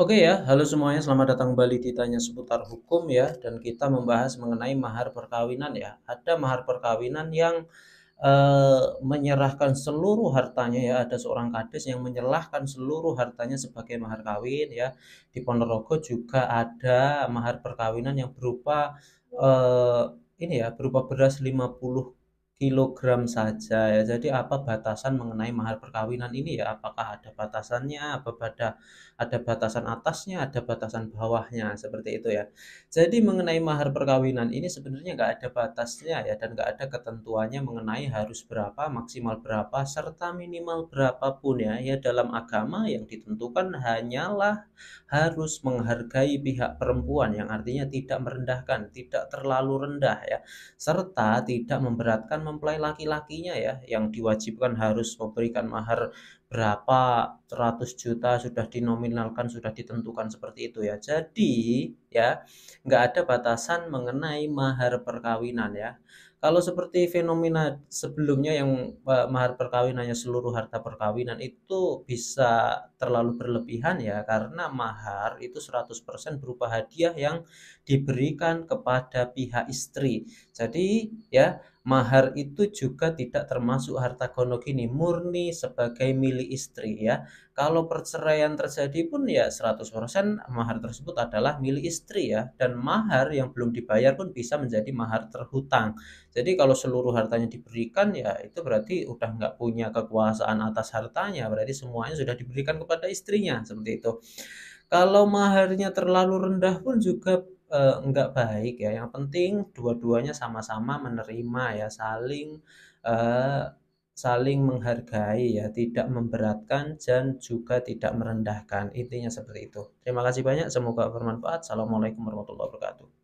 Oke ya, halo semuanya, selamat datang kembali di Tanya Seputar Hukum ya, dan kita membahas mengenai mahar perkawinan ya. Ada mahar perkawinan yang e, menyerahkan seluruh hartanya ya, ada seorang kades yang menyerahkan seluruh hartanya sebagai mahar kawin ya. Di Ponorogo juga ada mahar perkawinan yang berupa e, ini ya, berupa beras 50 kilogram saja ya. Jadi apa batasan mengenai mahar perkawinan ini ya? Apakah ada batasannya? Apa ada ada batasan atasnya? Ada batasan bawahnya? Seperti itu ya. Jadi mengenai mahar perkawinan ini sebenarnya nggak ada batasnya ya dan nggak ada ketentuannya mengenai harus berapa, maksimal berapa, serta minimal berapapun ya. Ya dalam agama yang ditentukan hanyalah harus menghargai pihak perempuan yang artinya tidak merendahkan, tidak terlalu rendah ya, serta tidak memberatkan mempelai laki-lakinya ya yang diwajibkan harus memberikan mahar berapa 100 juta sudah dinominalkan sudah ditentukan seperti itu ya jadi ya nggak ada batasan mengenai mahar perkawinan ya kalau seperti fenomena sebelumnya yang e, mahar perkawinannya seluruh harta perkawinan itu bisa terlalu berlebihan ya karena mahar itu 100% berupa hadiah yang diberikan kepada pihak istri jadi ya mahar itu juga tidak termasuk harta ini murni sebagai milik istri ya kalau perceraian terjadi pun ya 100% mahar tersebut adalah milik istri ya dan mahar yang belum dibayar pun bisa menjadi mahar terhutang jadi kalau seluruh hartanya diberikan ya itu berarti udah nggak punya kekuasaan atas hartanya berarti semuanya sudah diberikan kepada istrinya seperti itu kalau maharnya terlalu rendah pun juga eh, enggak baik ya. Yang penting dua-duanya sama-sama menerima ya, saling eh, saling menghargai ya, tidak memberatkan dan juga tidak merendahkan. Intinya seperti itu. Terima kasih banyak, semoga bermanfaat. Assalamualaikum warahmatullahi wabarakatuh.